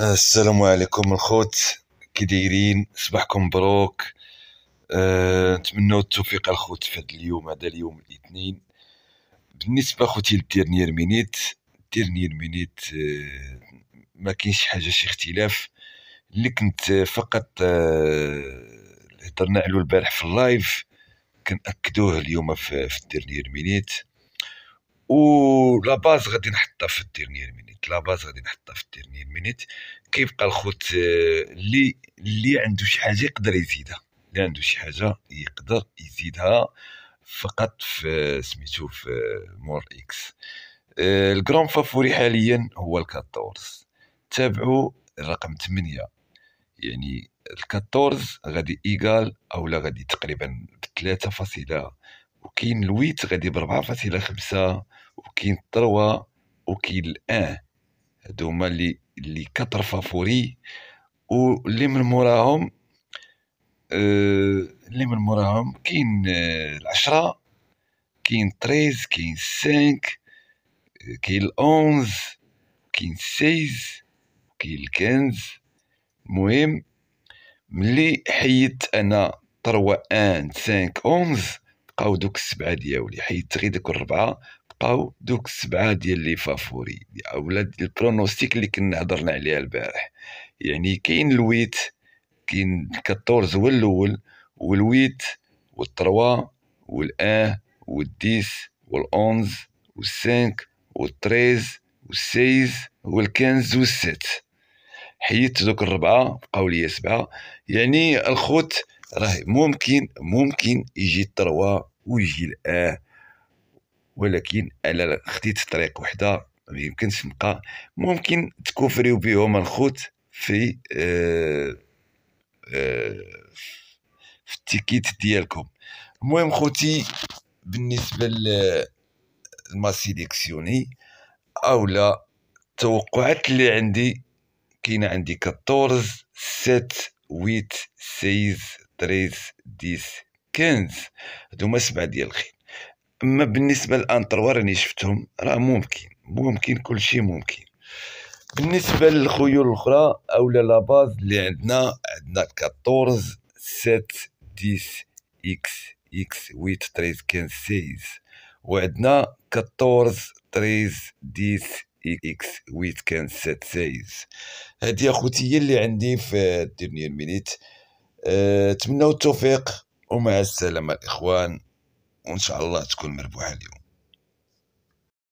السلام عليكم الخوت كي دايرين صباحكم مبروك آه، نتمنوا أه، التوفيق الخوت في هذا اليوم هذا اليوم الاثنين بالنسبه خوتي للديرنيير مينيت الديرنيير مينيت أه، ما كاينش حاجه شي اختلاف اللي كنت آه، فقط آه، هضرنا أه، عليه البارح في اللايف كنأكدوه اليوم في, في الديرنيير مينيت لا باز غادي نحطها في الديرنيير مينيت لا باز غادي نحطها في الديرنيير مينيت كيبقى الخوت آه، اللي اللي عنده شي حاجه يقدر يزيدها اللي عنده شي حاجه يقدر يزيدها فقط في آه، سميتو في آه، مور اكس الجرام فافوري حاليا هو الكاتورز تابعوا رقم 8 يعني الكاتورز غادي ايغال او لا غادي تقريبا ب 3.5 وكاين الويت غادي بربعة فاصلة خمسة وكاين الثروة وكاين الان هادو هما اللي اللي كتر فافوري واللي من موراهم آه، اللي من موراهم كاين آه، العشرة كاين تريز كاين سانك كاين الأونز كاين سيز كاين الكنز المهم ملي حيدت انا تروى ان سانك اونز بقاو دوك السبعه دياولي حيت غير دوك الربعه بقاو دوك السبعه ديال لي فافوري اولاد البرونوستيك اللي كنا هضرنا عليها البارح يعني كاين الويت كاين 14 هو الاول والويت والتروا والان والديس والأونز والسانك والتريز والسيز والكنز والست حيدت دوك الربعه بقاو لي سبعه يعني الخوت راه ممكن ممكن يجي التروا ويجي الاه ولكن الا خديت طريق وحده ما يمكنش نبقى ممكن تكوفريو بهم الخوت في آه آه في التيكيت ديالكم المهم خوتي بالنسبه لما سيليكسيوني لا توقعات اللي عندي كاينه عندي 14 7 8 6 13 10 15 هذوما سبعه ديال الخيل اما بالنسبه للانتروا راني شفتهم راه ممكن ممكن كل شيء ممكن بالنسبه للخيول الاخرى اولا لاباز اللي عندنا عندنا 14 7 10 اكس اكس ويت 13 15 16 وعندنا 14 13 10 اكس 8 ست سايز هذه اخوتي اللي عندي في الدنيا المينيت آه، تمنوا التوفيق ومع السلامه الاخوان وان شاء الله تكون مربوحه اليوم